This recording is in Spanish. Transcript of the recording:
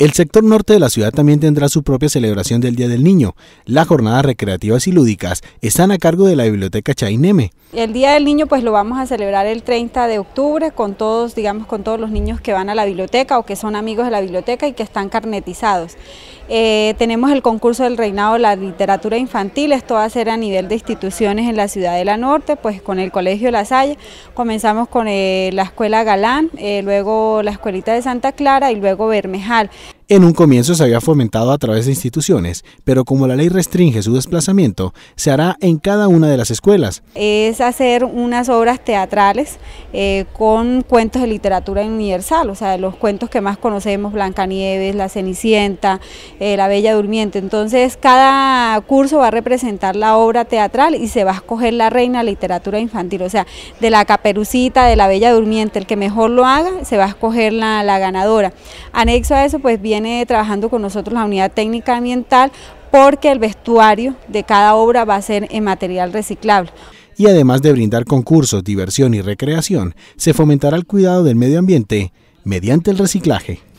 El sector norte de la ciudad también tendrá su propia celebración del Día del Niño. Las jornadas recreativas y lúdicas están a cargo de la Biblioteca Chaineme. El Día del Niño pues lo vamos a celebrar el 30 de octubre con todos, digamos, con todos los niños que van a la biblioteca o que son amigos de la biblioteca y que están carnetizados. Eh, tenemos el concurso del reinado de la literatura infantil, esto va a ser a nivel de instituciones en la ciudad de la norte, pues con el Colegio La Salle, comenzamos con eh, la Escuela Galán, eh, luego la Escuelita de Santa Clara y luego Bermejal. En un comienzo se había fomentado a través de instituciones, pero como la ley restringe su desplazamiento, se hará en cada una de las escuelas. Es hacer unas obras teatrales eh, con cuentos de literatura universal, o sea, los cuentos que más conocemos, Blancanieves, La Cenicienta, eh, La Bella Durmiente. Entonces, cada curso va a representar la obra teatral y se va a escoger la reina literatura infantil, o sea, de la Caperucita, de La Bella Durmiente, el que mejor lo haga, se va a escoger la, la ganadora. Anexo a eso, pues bien trabajando con nosotros la unidad técnica ambiental porque el vestuario de cada obra va a ser en material reciclable. Y además de brindar concursos, diversión y recreación, se fomentará el cuidado del medio ambiente mediante el reciclaje.